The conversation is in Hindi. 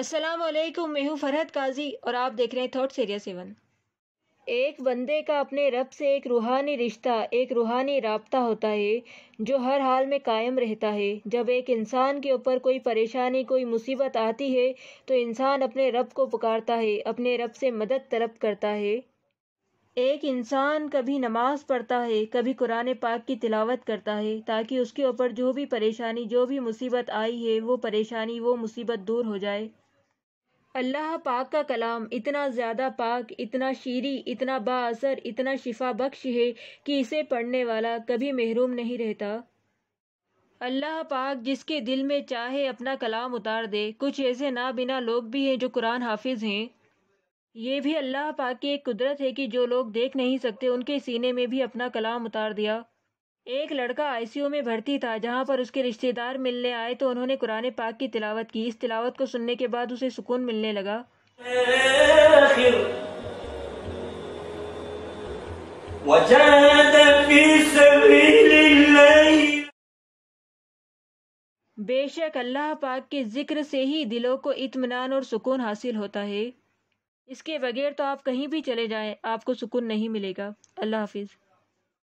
अस्सलाम वालेकुम मैं हूँ फरहत काजी और आप देख रहे हैं थॉट सीरिया सेवन एक बंदे का अपने रब से एक रूहानी रिश्ता एक रूहानी रबता होता है जो हर हाल में कायम रहता है जब एक इंसान के ऊपर कोई परेशानी कोई मुसीबत आती है तो इंसान अपने रब को पुकारता है अपने रब से मदद तलब करता है एक इंसान कभी नमाज पढ़ता है कभी कुरान पाक की तिलावत करता है ताकि उसके ऊपर जो भी परेशानी जो भी मुसीबत आई है वो परेशानी वो मुसीबत दूर हो जाए अल्लाह पाक का कलाम इतना ज़्यादा पाक इतना शीरी इतना बासर इतना शिफा बख्श है कि इसे पढ़ने वाला कभी महरूम नहीं रहता अल्लाह पाक जिसके दिल में चाहे अपना कलाम उतार दे कुछ ऐसे ना बिना लोग भी हैं जो कुरान हाफिज हैं ये भी अल्लाह पाक की एक कुदरत है कि जो लोग देख नहीं सकते उनके सीने में भी अपना कलाम उतार दिया एक लड़का आईसीयू में भर्ती था जहां पर उसके रिश्तेदार मिलने आए तो उन्होंने कुरान पाक की तिलावत की इस तिलावत को सुनने के बाद उसे सुकून मिलने लगा बेशक अल्लाह पाक के जिक्र से ही दिलों को इतमान और सुकून हासिल होता है इसके बगैर तो आप कहीं भी चले जाएं आपको सुकून नहीं मिलेगा अल्लाह हाफिज़